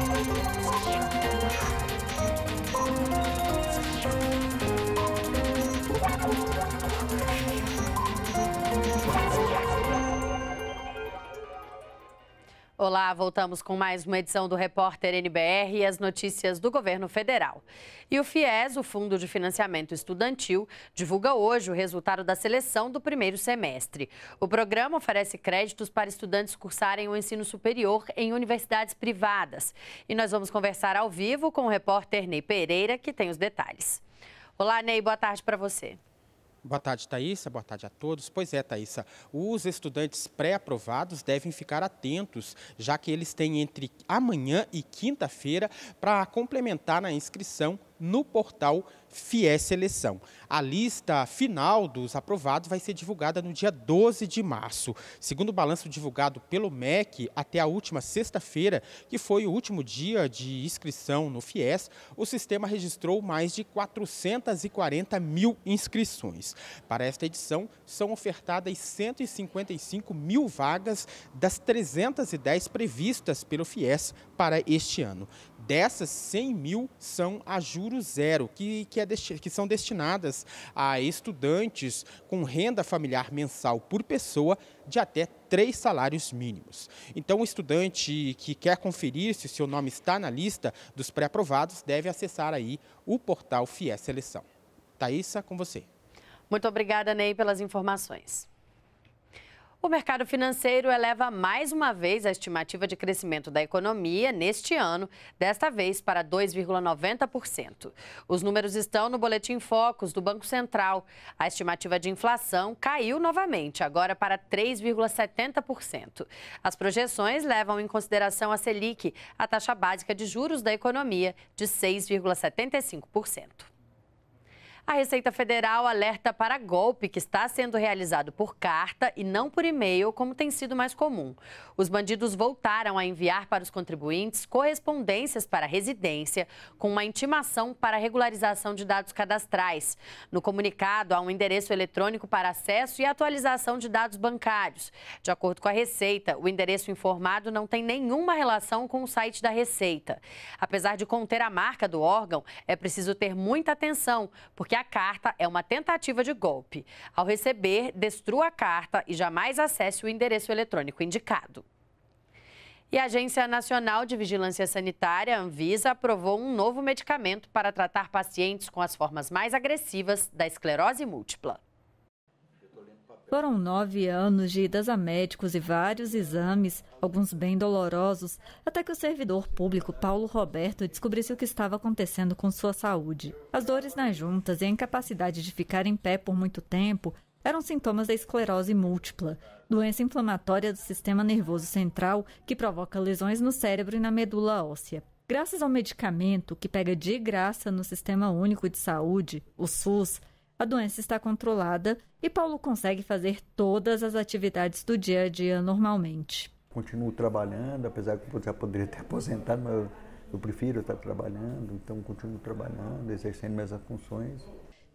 Thank you. Olá, voltamos com mais uma edição do Repórter NBR e as notícias do governo federal. E o FIES, o Fundo de Financiamento Estudantil, divulga hoje o resultado da seleção do primeiro semestre. O programa oferece créditos para estudantes cursarem o ensino superior em universidades privadas. E nós vamos conversar ao vivo com o repórter Ney Pereira, que tem os detalhes. Olá, Ney, boa tarde para você. Boa tarde, Thaisa. Boa tarde a todos. Pois é, Thaisa, os estudantes pré-aprovados devem ficar atentos, já que eles têm entre amanhã e quinta-feira para complementar a inscrição no portal FIES Seleção. A lista final dos aprovados vai ser divulgada no dia 12 de março. Segundo o balanço divulgado pelo MEC, até a última sexta-feira, que foi o último dia de inscrição no FIES, o sistema registrou mais de 440 mil inscrições. Para esta edição, são ofertadas 155 mil vagas das 310 previstas pelo FIES para este ano. Dessas, 100 mil são a juros zero, que, que que, é que são destinadas a estudantes com renda familiar mensal por pessoa de até três salários mínimos. Então, o estudante que quer conferir se o seu nome está na lista dos pré-aprovados deve acessar aí o portal FIES Seleção. Thaisa, com você. Muito obrigada, Ney, pelas informações. O mercado financeiro eleva mais uma vez a estimativa de crescimento da economia neste ano, desta vez para 2,90%. Os números estão no Boletim Focus do Banco Central. A estimativa de inflação caiu novamente, agora para 3,70%. As projeções levam em consideração a Selic, a taxa básica de juros da economia, de 6,75%. A Receita Federal alerta para golpe que está sendo realizado por carta e não por e-mail, como tem sido mais comum. Os bandidos voltaram a enviar para os contribuintes correspondências para residência com uma intimação para regularização de dados cadastrais. No comunicado, há um endereço eletrônico para acesso e atualização de dados bancários. De acordo com a Receita, o endereço informado não tem nenhuma relação com o site da Receita. Apesar de conter a marca do órgão, é preciso ter muita atenção, porque a carta é uma tentativa de golpe. Ao receber, destrua a carta e jamais acesse o endereço eletrônico indicado. E a Agência Nacional de Vigilância Sanitária, Anvisa, aprovou um novo medicamento para tratar pacientes com as formas mais agressivas da esclerose múltipla. Foram nove anos de idas a médicos e vários exames, alguns bem dolorosos, até que o servidor público Paulo Roberto descobrisse o que estava acontecendo com sua saúde. As dores nas juntas e a incapacidade de ficar em pé por muito tempo eram sintomas da esclerose múltipla, doença inflamatória do sistema nervoso central que provoca lesões no cérebro e na medula óssea. Graças ao medicamento que pega de graça no Sistema Único de Saúde, o SUS, a doença está controlada e Paulo consegue fazer todas as atividades do dia a dia normalmente. Continuo trabalhando, apesar que eu já poderia ter aposentado, mas eu, prefiro estar trabalhando, então continuo trabalhando, exercendo minhas funções.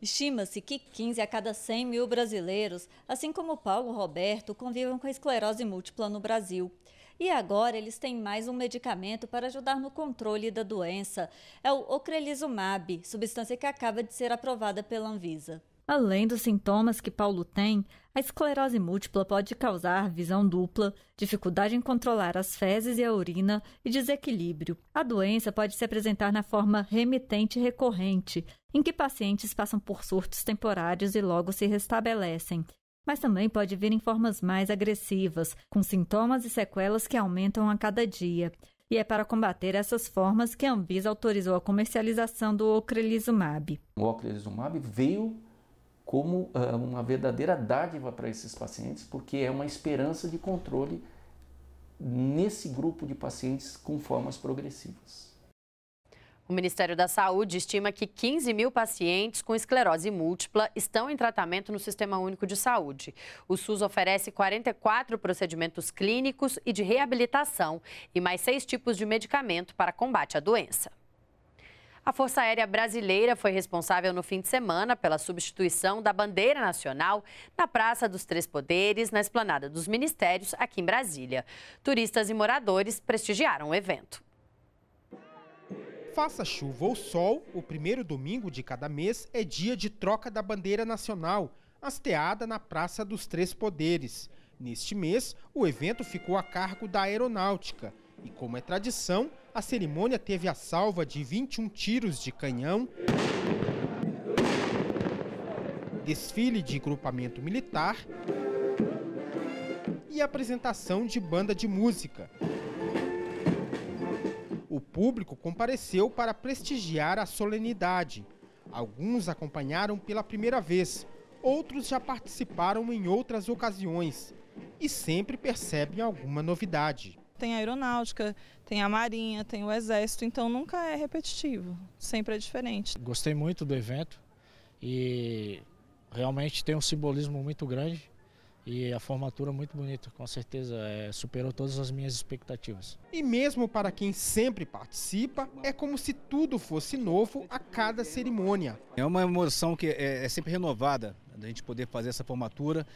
Estima-se que 15 a cada 100 mil brasileiros, assim como Paulo Roberto, convivam com a esclerose múltipla no Brasil. E agora eles têm mais um medicamento para ajudar no controle da doença. É o ocrelizumab, substância que acaba de ser aprovada pela Anvisa. Além dos sintomas que Paulo tem, a esclerose múltipla pode causar visão dupla, dificuldade em controlar as fezes e a urina e desequilíbrio. A doença pode se apresentar na forma remitente recorrente, em que pacientes passam por surtos temporários e logo se restabelecem mas também pode vir em formas mais agressivas, com sintomas e sequelas que aumentam a cada dia. E é para combater essas formas que a Anvisa autorizou a comercialização do ocrelizumab. O ocrelizumab veio como uh, uma verdadeira dádiva para esses pacientes, porque é uma esperança de controle nesse grupo de pacientes com formas progressivas. O Ministério da Saúde estima que 15 mil pacientes com esclerose múltipla estão em tratamento no Sistema Único de Saúde. O SUS oferece 44 procedimentos clínicos e de reabilitação e mais seis tipos de medicamento para combate à doença. A Força Aérea Brasileira foi responsável no fim de semana pela substituição da bandeira nacional na Praça dos Três Poderes, na Esplanada dos Ministérios, aqui em Brasília. Turistas e moradores prestigiaram o evento. Faça chuva ou sol, o primeiro domingo de cada mês é dia de troca da bandeira nacional, hasteada na Praça dos Três Poderes. Neste mês, o evento ficou a cargo da aeronáutica. E como é tradição, a cerimônia teve a salva de 21 tiros de canhão, desfile de grupamento militar e apresentação de banda de música público compareceu para prestigiar a solenidade. Alguns acompanharam pela primeira vez, outros já participaram em outras ocasiões e sempre percebem alguma novidade. Tem a aeronáutica, tem a marinha, tem o exército, então nunca é repetitivo, sempre é diferente. Gostei muito do evento e realmente tem um simbolismo muito grande e a formatura é muito bonita, com certeza é, superou todas as minhas expectativas. E mesmo para quem sempre participa, é como se tudo fosse novo a cada cerimônia. É uma emoção que é, é sempre renovada, da gente poder fazer essa formatura,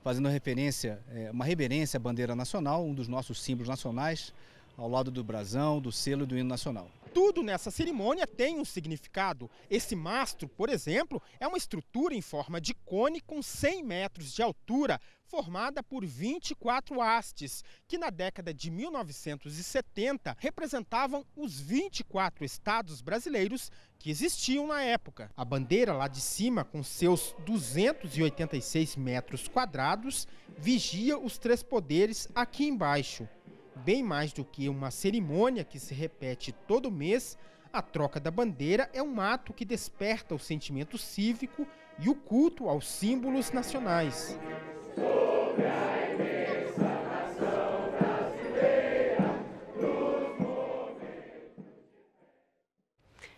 fazendo referência, é, uma reverência à bandeira nacional, um dos nossos símbolos nacionais, ao lado do brasão, do selo e do hino nacional. Tudo nessa cerimônia tem um significado. Esse mastro, por exemplo, é uma estrutura em forma de cone com 100 metros de altura, formada por 24 hastes, que na década de 1970 representavam os 24 estados brasileiros que existiam na época. A bandeira lá de cima, com seus 286 metros quadrados, vigia os três poderes aqui embaixo. Bem mais do que uma cerimônia que se repete todo mês, a troca da bandeira é um ato que desperta o sentimento cívico e o culto aos símbolos nacionais.